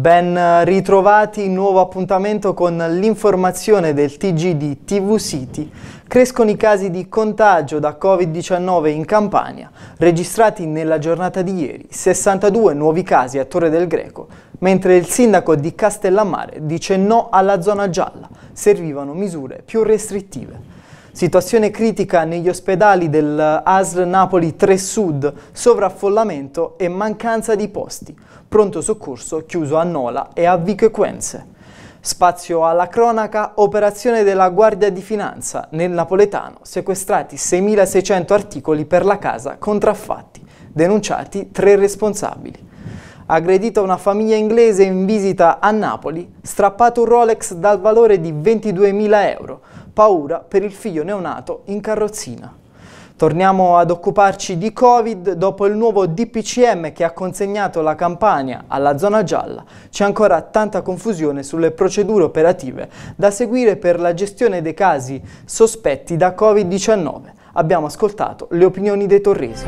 Ben ritrovati, nuovo appuntamento con l'informazione del TG di TV City. Crescono i casi di contagio da Covid-19 in Campania, registrati nella giornata di ieri, 62 nuovi casi a Torre del Greco, mentre il sindaco di Castellammare dice no alla zona gialla, servivano misure più restrittive. Situazione critica negli ospedali del dell'ASL Napoli 3 Sud, sovraffollamento e mancanza di posti. Pronto soccorso chiuso a Nola e a Vico Vicequenze. Spazio alla cronaca, operazione della Guardia di Finanza. Nel napoletano sequestrati 6.600 articoli per la casa contraffatti, denunciati tre responsabili aggredita una famiglia inglese in visita a Napoli, strappato un Rolex dal valore di 22.000 euro, paura per il figlio neonato in carrozzina. Torniamo ad occuparci di Covid dopo il nuovo DPCM che ha consegnato la Campania alla zona gialla. C'è ancora tanta confusione sulle procedure operative da seguire per la gestione dei casi sospetti da Covid-19. Abbiamo ascoltato le opinioni dei torresi.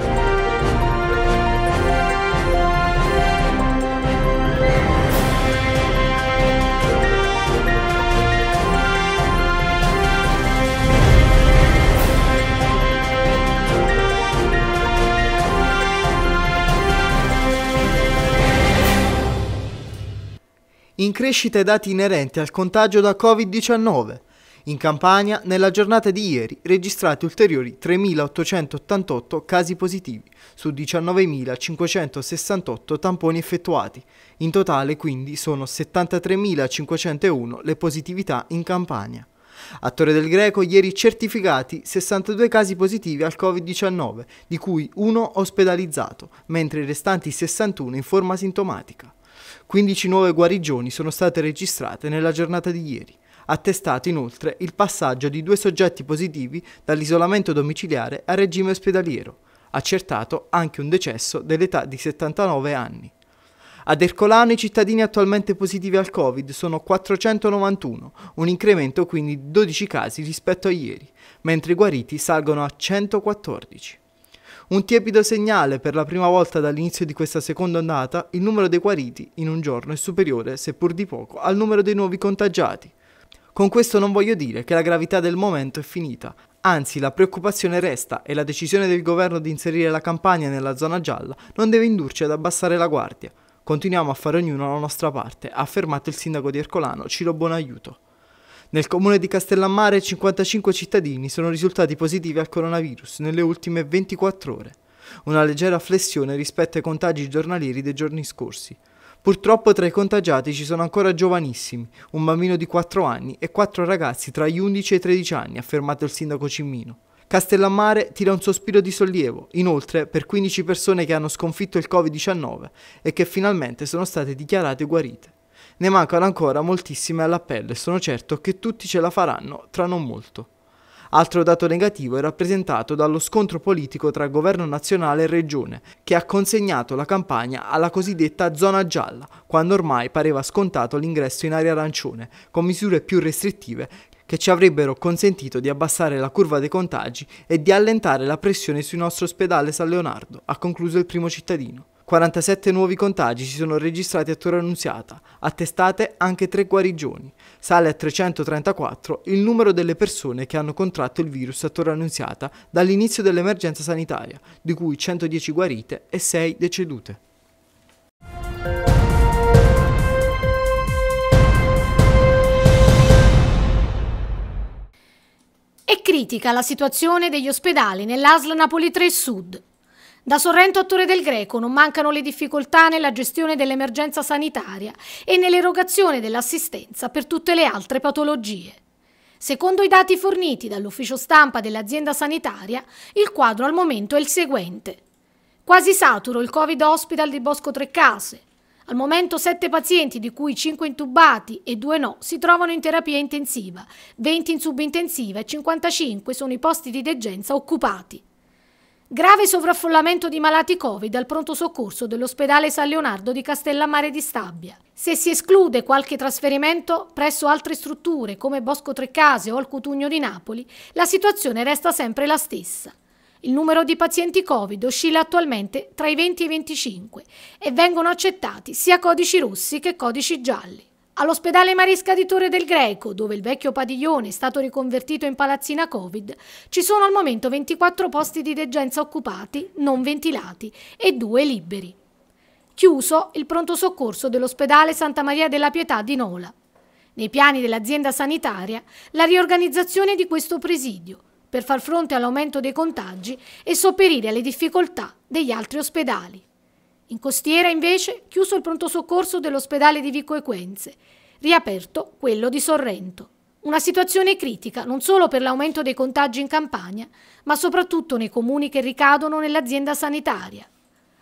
in crescita i dati inerenti al contagio da Covid-19. In Campania, nella giornata di ieri, registrati ulteriori 3.888 casi positivi su 19.568 tamponi effettuati. In totale, quindi, sono 73.501 le positività in Campania. A Torre del Greco ieri certificati 62 casi positivi al Covid-19, di cui uno ospedalizzato, mentre i restanti 61 in forma sintomatica. 15 nuove guarigioni sono state registrate nella giornata di ieri. Attestato inoltre il passaggio di due soggetti positivi dall'isolamento domiciliare al regime ospedaliero. Accertato anche un decesso dell'età di 79 anni. Ad Ercolano i cittadini attualmente positivi al Covid sono 491, un incremento quindi di 12 casi rispetto a ieri, mentre i guariti salgono a 114. Un tiepido segnale, per la prima volta dall'inizio di questa seconda ondata, il numero dei guariti in un giorno è superiore, seppur di poco, al numero dei nuovi contagiati. Con questo non voglio dire che la gravità del momento è finita, anzi la preoccupazione resta e la decisione del governo di inserire la campagna nella zona gialla non deve indurci ad abbassare la guardia. Continuiamo a fare ognuno la nostra parte, ha affermato il sindaco di Ercolano Ciro Bonaiuto. Nel comune di Castellammare 55 cittadini sono risultati positivi al coronavirus nelle ultime 24 ore, una leggera flessione rispetto ai contagi giornalieri dei giorni scorsi. Purtroppo tra i contagiati ci sono ancora giovanissimi, un bambino di 4 anni e 4 ragazzi tra gli 11 e i 13 anni, ha affermato il sindaco Cimmino. Castellammare tira un sospiro di sollievo, inoltre per 15 persone che hanno sconfitto il Covid-19 e che finalmente sono state dichiarate guarite. Ne mancano ancora moltissime all'appello e sono certo che tutti ce la faranno tra non molto. Altro dato negativo è rappresentato dallo scontro politico tra governo nazionale e regione, che ha consegnato la campagna alla cosiddetta zona gialla, quando ormai pareva scontato l'ingresso in area arancione, con misure più restrittive che ci avrebbero consentito di abbassare la curva dei contagi e di allentare la pressione sui nostri ospedali San Leonardo, ha concluso il primo cittadino. 47 nuovi contagi si sono registrati a Torre Annunziata, attestate anche tre guarigioni. Sale a 334 il numero delle persone che hanno contratto il virus a Torre Annunziata dall'inizio dell'emergenza sanitaria, di cui 110 guarite e 6 decedute. È critica la situazione degli ospedali nell'Asla Napoli 3 Sud. Da Sorrento a Torre del Greco non mancano le difficoltà nella gestione dell'emergenza sanitaria e nell'erogazione dell'assistenza per tutte le altre patologie. Secondo i dati forniti dall'ufficio stampa dell'azienda sanitaria, il quadro al momento è il seguente. Quasi saturo il Covid Hospital di Bosco Trecase. Al momento 7 pazienti, di cui 5 intubati e 2 no, si trovano in terapia intensiva, 20 in subintensiva e 55 sono i posti di degenza occupati. Grave sovraffollamento di malati Covid al pronto soccorso dell'ospedale San Leonardo di Castellammare di Stabia. Se si esclude qualche trasferimento presso altre strutture come Bosco Treccase o al Cutugno di Napoli, la situazione resta sempre la stessa. Il numero di pazienti Covid oscilla attualmente tra i 20 e i 25 e vengono accettati sia codici rossi che codici gialli. All'ospedale Marisca di Torre del Greco, dove il vecchio padiglione è stato riconvertito in palazzina Covid, ci sono al momento 24 posti di degenza occupati, non ventilati, e due liberi. Chiuso il pronto soccorso dell'ospedale Santa Maria della Pietà di Nola. Nei piani dell'azienda sanitaria, la riorganizzazione di questo presidio, per far fronte all'aumento dei contagi e sopperire alle difficoltà degli altri ospedali. In costiera, invece, chiuso il pronto soccorso dell'ospedale di Vico Equenze, riaperto quello di Sorrento. Una situazione critica non solo per l'aumento dei contagi in Campania, ma soprattutto nei comuni che ricadono nell'azienda sanitaria.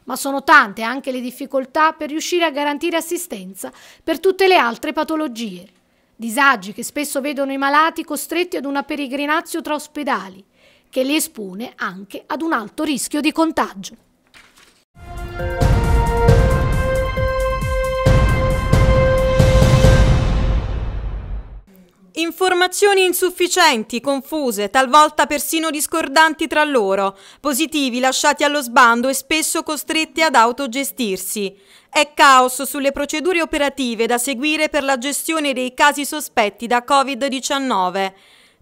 Ma sono tante anche le difficoltà per riuscire a garantire assistenza per tutte le altre patologie. Disagi che spesso vedono i malati costretti ad una peregrinazio tra ospedali, che li espone anche ad un alto rischio di contagio. Informazioni insufficienti, confuse, talvolta persino discordanti tra loro, positivi lasciati allo sbando e spesso costretti ad autogestirsi. È caos sulle procedure operative da seguire per la gestione dei casi sospetti da Covid-19.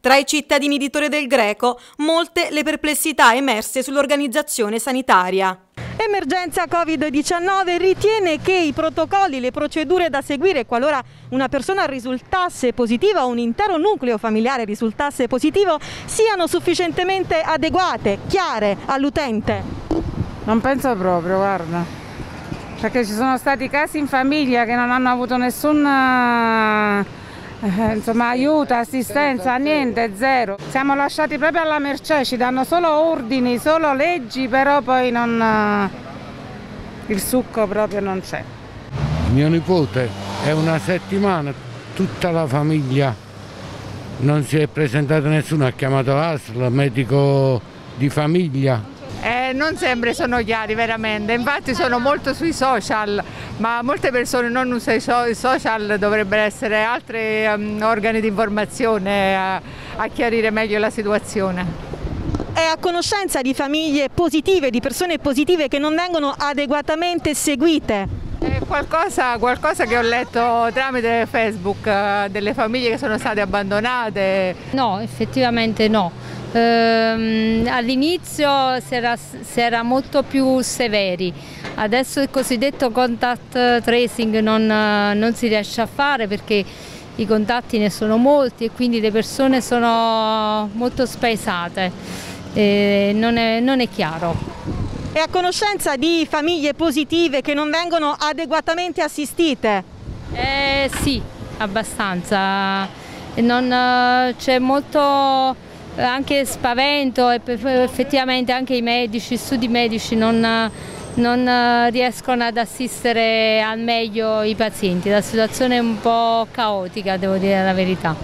Tra i cittadini di Torre del Greco, molte le perplessità emerse sull'organizzazione sanitaria. Emergenza Covid-19 ritiene che i protocolli, le procedure da seguire qualora una persona risultasse positiva o un intero nucleo familiare risultasse positivo siano sufficientemente adeguate, chiare all'utente? Non penso proprio, guarda. Perché ci sono stati casi in famiglia che non hanno avuto nessun eh, eh, insomma aiuto, assistenza, niente, zero. Siamo lasciati proprio alla mercé, ci danno solo ordini, solo leggi, però poi non, eh, il succo proprio non c'è. Mio nipote è una settimana, tutta la famiglia, non si è presentata nessuno, ha chiamato ASL, medico di famiglia, non sempre sono chiari veramente, infatti sono molto sui social, ma molte persone non usano i social, dovrebbero essere altri um, organi di informazione a, a chiarire meglio la situazione è a conoscenza di famiglie positive, di persone positive che non vengono adeguatamente seguite? È qualcosa, qualcosa che ho letto tramite Facebook eh, delle famiglie che sono state abbandonate? No, effettivamente no. Ehm, all'inizio si era, si era molto più severi, adesso il cosiddetto contact tracing non, non si riesce a fare perché i contatti ne sono molti e quindi le persone sono molto spaesate, eh, non, è, non è chiaro è a conoscenza di famiglie positive che non vengono adeguatamente assistite? Eh, sì, abbastanza. Eh, c'è molto eh, anche spavento effettivamente anche i medici, i studi medici non, eh, non riescono ad assistere al meglio i pazienti. La situazione è un po' caotica, devo dire la verità.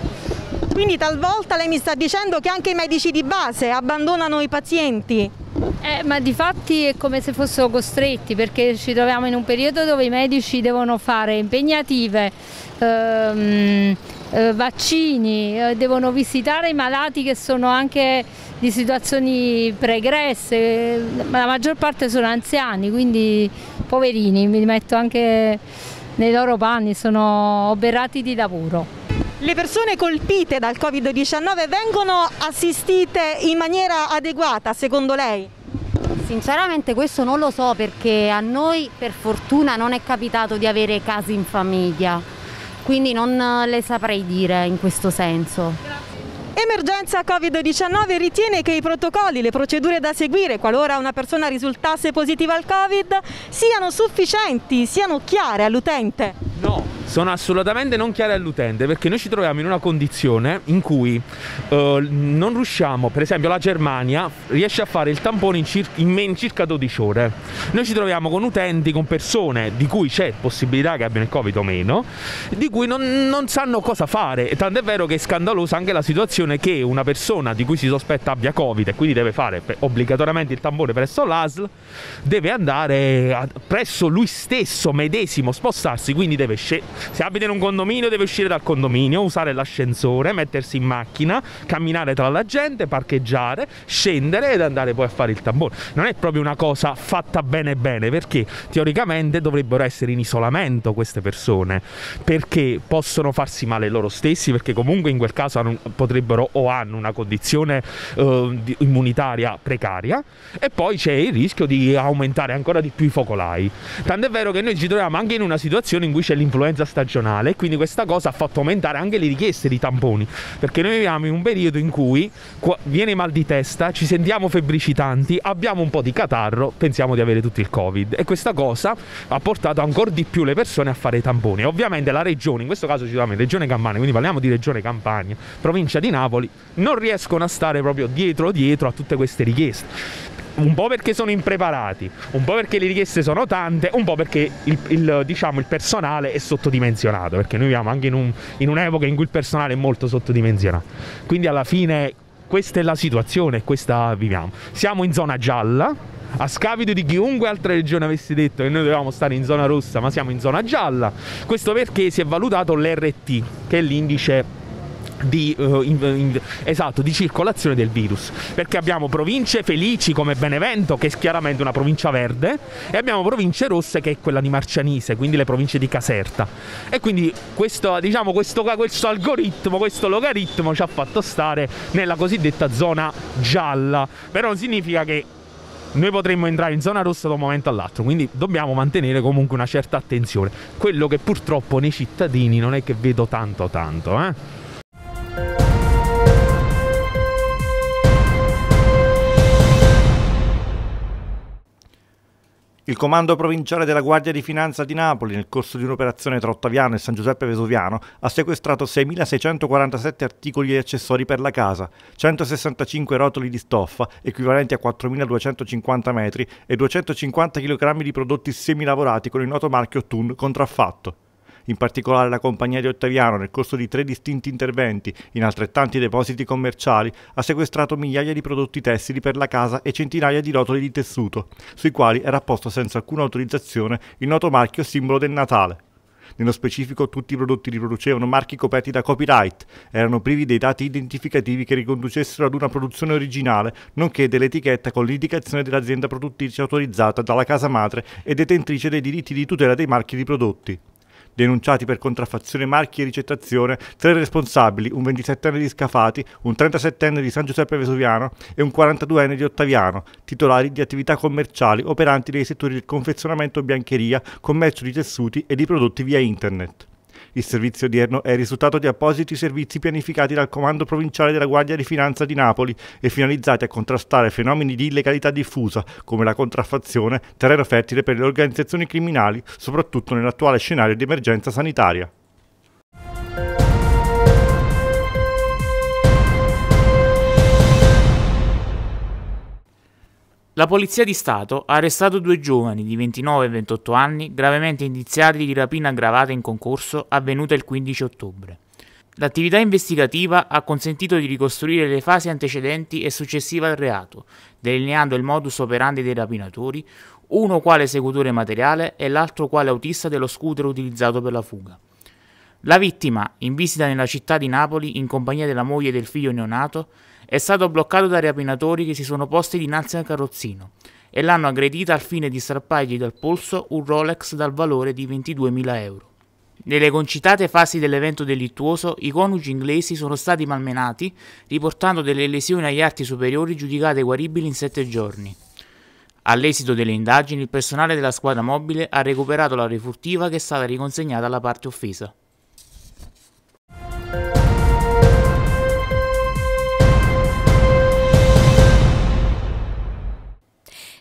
Quindi talvolta lei mi sta dicendo che anche i medici di base abbandonano i pazienti? Eh, ma di fatti è come se fossero costretti perché ci troviamo in un periodo dove i medici devono fare impegnative, ehm, eh, vaccini, eh, devono visitare i malati che sono anche di situazioni pregresse, la maggior parte sono anziani, quindi poverini, mi metto anche nei loro panni, sono oberati di lavoro. Le persone colpite dal Covid-19 vengono assistite in maniera adeguata secondo lei? Sinceramente questo non lo so perché a noi per fortuna non è capitato di avere casi in famiglia, quindi non eh, le saprei dire in questo senso. Emergenza Covid-19 ritiene che i protocolli, le procedure da seguire qualora una persona risultasse positiva al Covid siano sufficienti, siano chiare all'utente? No, sono assolutamente non chiare all'utente perché noi ci troviamo in una condizione in cui uh, non riusciamo, per esempio la Germania riesce a fare il tampone in, cir- in, in circa 12 ore, noi ci troviamo con utenti, con persone di cui c'è possibilità che abbiano il Covid o meno, di cui non, non sanno cosa fare, tanto è vero che è scandalosa anche la situazione che una persona di cui si sospetta abbia Covid e quindi deve fare obbligatoriamente il tampone presso l'ASL, deve andare a, presso lui stesso medesimo spostarsi, quindi deve scegliere se abita in un condominio deve uscire dal condominio, usare l'ascensore, mettersi in macchina, camminare tra la gente, parcheggiare, scendere ed andare poi a fare il tamburo. Non è proprio una cosa fatta bene bene perché teoricamente dovrebbero essere in isolamento queste persone perché possono farsi male loro stessi perché comunque in quel caso hanno, potrebbero o hanno una condizione eh, immunitaria precaria e poi c'è il rischio di aumentare ancora di più i focolai. Tant'è vero che noi ci troviamo anche in una situazione in cui c'è l'influenza pioggia stagionale. Quindi questa cosa ha fatto aumentare anche le richieste di tamponi. Perché noi viviamo in un periodo in cui viene mal di testa, ci sentiamo febbricitanti, abbiamo un po' di catarro, pensiamo di avere tutto il Covid. E questa cosa ha portato ancora di più le persone a fare i tamponi. Ovviamente la regione, in questo caso ci troviamo in Regione Campania, quindi parliamo di Regione Campania, provincia di Napoli, non riescono a stare proprio dietro dietro a tutte queste richieste un po' perché sono impreparati, un po' perché le richieste sono tante, un po' perché il, il, diciamo, il personale è sottodimensionato, perché noi viviamo anche in, un, in un'epoca in cui il personale è molto sottodimensionato. Quindi alla fine questa è la situazione, questa viviamo. Siamo in zona gialla, a scapito di chiunque altra regione avesse detto che noi dovevamo stare in zona rossa, ma siamo in zona gialla. Questo perché si è valutato l'RT, che è l'indice di, uh, in, in, esatto, di, circolazione del virus. Perché abbiamo province felici come Benevento, che è chiaramente una provincia verde, e abbiamo province rosse, che è quella di Marcianise, quindi le province di Caserta. E quindi questo, diciamo, questo, questo algoritmo, questo logaritmo ci ha fatto stare nella cosiddetta zona gialla. Però non significa che noi potremmo entrare in zona rossa da un momento all'altro, quindi dobbiamo mantenere comunque una certa attenzione. Quello che purtroppo nei cittadini non è che vedo tanto tanto, eh. Il comando provinciale della Guardia di Finanza di Napoli, nel corso di un'operazione tra Ottaviano e San Giuseppe Vesuviano, ha sequestrato 6.647 articoli e accessori per la casa, 165 rotoli di stoffa, equivalenti a 4.250 metri, e 250 kg di prodotti semilavorati con il noto marchio Thun contraffatto in particolare la compagnia di Ottaviano nel corso di tre distinti interventi in altrettanti depositi commerciali ha sequestrato migliaia di prodotti tessili per la casa e centinaia di rotoli di tessuto, sui quali era apposto senza alcuna autorizzazione il noto marchio simbolo del Natale. Nello specifico tutti i prodotti riproducevano marchi coperti da copyright, erano privi dei dati identificativi che riconducessero ad una produzione originale, nonché dell'etichetta con l'indicazione dell'azienda produttrice autorizzata dalla casa madre e detentrice dei diritti di tutela dei marchi riprodotti denunciati per contraffazione marchi e ricettazione, tre responsabili, un 27enne di Scafati, un 37enne di San Giuseppe Vesuviano e un 42enne di Ottaviano, titolari di attività commerciali operanti nei settori del confezionamento e biancheria, commercio di tessuti e di prodotti via internet. Il servizio odierno è il risultato di appositi servizi pianificati dal Comando Provinciale della Guardia di Finanza di Napoli e finalizzati a contrastare fenomeni di illegalità diffusa, come la contraffazione, terreno fertile per le organizzazioni criminali, soprattutto nell'attuale scenario di emergenza sanitaria. La Polizia di Stato ha arrestato due giovani di 29 e 28 anni gravemente indiziati di rapina aggravata in concorso avvenuta il 15 ottobre. L'attività investigativa ha consentito di ricostruire le fasi antecedenti e successive al reato, delineando il modus operandi dei rapinatori, uno quale esecutore materiale e l'altro quale autista dello scooter utilizzato per la fuga. La vittima, in visita nella città di Napoli in compagnia della moglie e del figlio neonato, è stato bloccato dai rapinatori che si sono posti dinanzi al carrozzino e l'hanno aggredita al fine di strappargli dal polso un Rolex dal valore di 22.000 euro. Nelle concitate fasi dell'evento delittuoso, i coniugi inglesi sono stati malmenati, riportando delle lesioni agli arti superiori giudicate guaribili in sette giorni. All'esito delle indagini, il personale della squadra mobile ha recuperato la refurtiva che è stata riconsegnata alla parte offesa.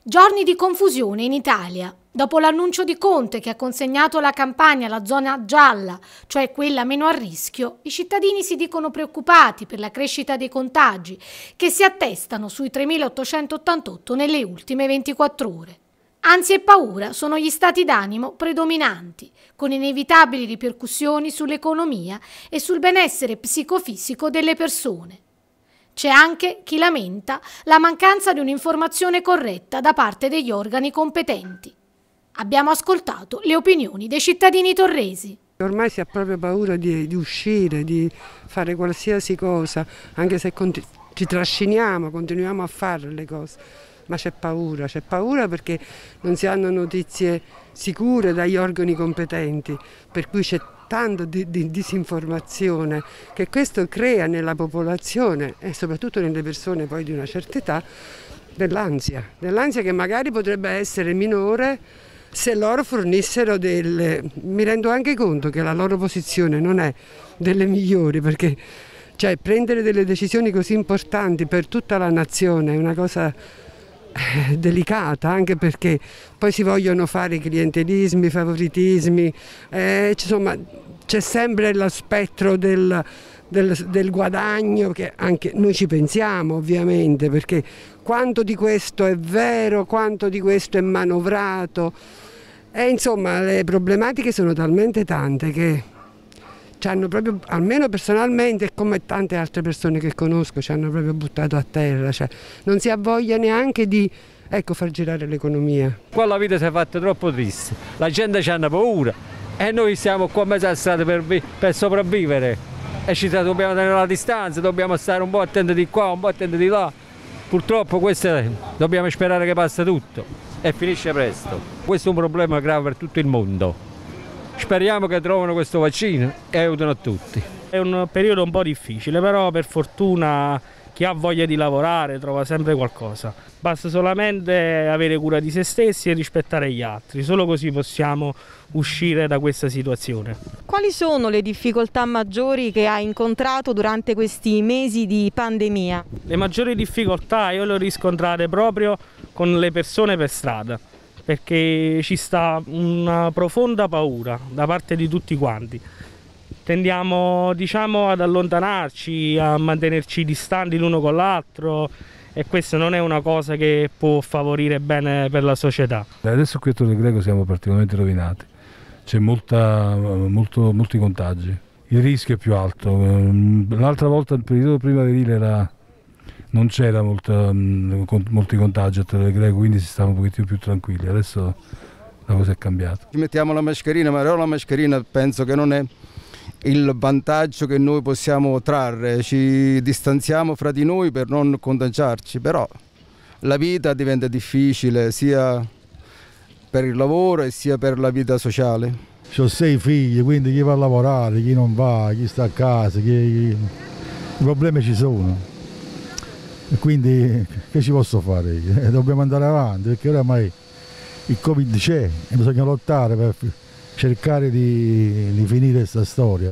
Giorni di confusione in Italia. Dopo l'annuncio di Conte che ha consegnato la campagna alla zona gialla, cioè quella meno a rischio, i cittadini si dicono preoccupati per la crescita dei contagi che si attestano sui 3.888 nelle ultime 24 ore. Ansia e paura sono gli stati d'animo predominanti, con inevitabili ripercussioni sull'economia e sul benessere psicofisico delle persone. C'è anche chi lamenta la mancanza di un'informazione corretta da parte degli organi competenti. Abbiamo ascoltato le opinioni dei cittadini torresi. Ormai si ha proprio paura di, di uscire, di fare qualsiasi cosa, anche se ci trasciniamo, continuiamo a fare le cose ma c'è paura, c'è paura perché non si hanno notizie sicure dagli organi competenti, per cui c'è tanto di, di, disinformazione che questo crea nella popolazione e soprattutto nelle persone poi di una certa età dell'ansia, dell'ansia che magari potrebbe essere minore se loro fornissero delle... mi rendo anche conto che la loro posizione non è delle migliori perché cioè, prendere delle decisioni così importanti per tutta la nazione è una cosa delicata anche perché poi si vogliono fare clientelismi, favoritismi, eh, insomma c'è sempre lo spettro del, del, del, guadagno che anche noi ci pensiamo ovviamente perché quanto di questo è vero, quanto di questo è manovrato e insomma le problematiche sono talmente tante che ci hanno proprio, almeno personalmente e come tante altre persone che conosco, ci hanno proprio buttato a terra, cioè, non si ha voglia neanche di ecco, far girare l'economia. Qua la vita si è fatta troppo triste, la gente ci ha paura e noi siamo qua a mezza strada per, per sopravvivere e ci dobbiamo tenere la distanza, dobbiamo stare un po' attenti di qua, un po' attenti di là. Purtroppo questo è, dobbiamo sperare che passa tutto e finisce presto. Questo è un problema grave per tutto il mondo. Speriamo che trovano questo vaccino e aiutino a tutti. È un periodo un po' difficile, però per fortuna chi ha voglia di lavorare trova sempre qualcosa. Basta solamente avere cura di se stessi e rispettare gli altri, solo così possiamo uscire da questa situazione. Quali sono le difficoltà maggiori che ha incontrato durante questi mesi di pandemia? Le maggiori difficoltà io le ho riscontrate proprio con le persone per strada perché ci sta una profonda paura da parte di tutti quanti. Tendiamo diciamo, ad allontanarci, a mantenerci distanti l'uno con l'altro e questa non è una cosa che può favorire bene per la società. Adesso qui a Torre Greco siamo particolarmente rovinati, c'è molti contagi, il rischio è più alto. Ehm, l'altra volta il periodo primaverile era non c'era molta, mm, con, molti contagi a Torre Greco, quindi si stava un pochettino più tranquilli. Adesso la cosa è cambiata. Ci mettiamo la mascherina, ma però la mascherina penso che non è il vantaggio che noi possiamo trarre, ci distanziamo fra di noi per non contagiarci, però la vita diventa difficile sia per il lavoro sia per la vita sociale. Ho sei figli, quindi chi va a lavorare, chi non va, chi sta a casa, chi... i problemi ci sono quindi che ci posso fare io? Eh, dobbiamo andare avanti perché oramai il Covid c'è e bisogna lottare per cercare di, di finire questa storia.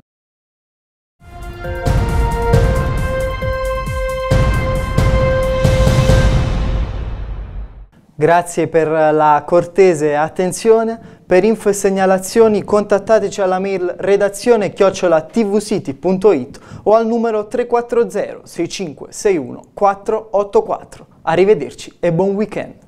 Grazie per la cortese attenzione. Per info e segnalazioni contattateci alla mail redazione tvcity.it o al numero 340 6561 484. Arrivederci e buon weekend.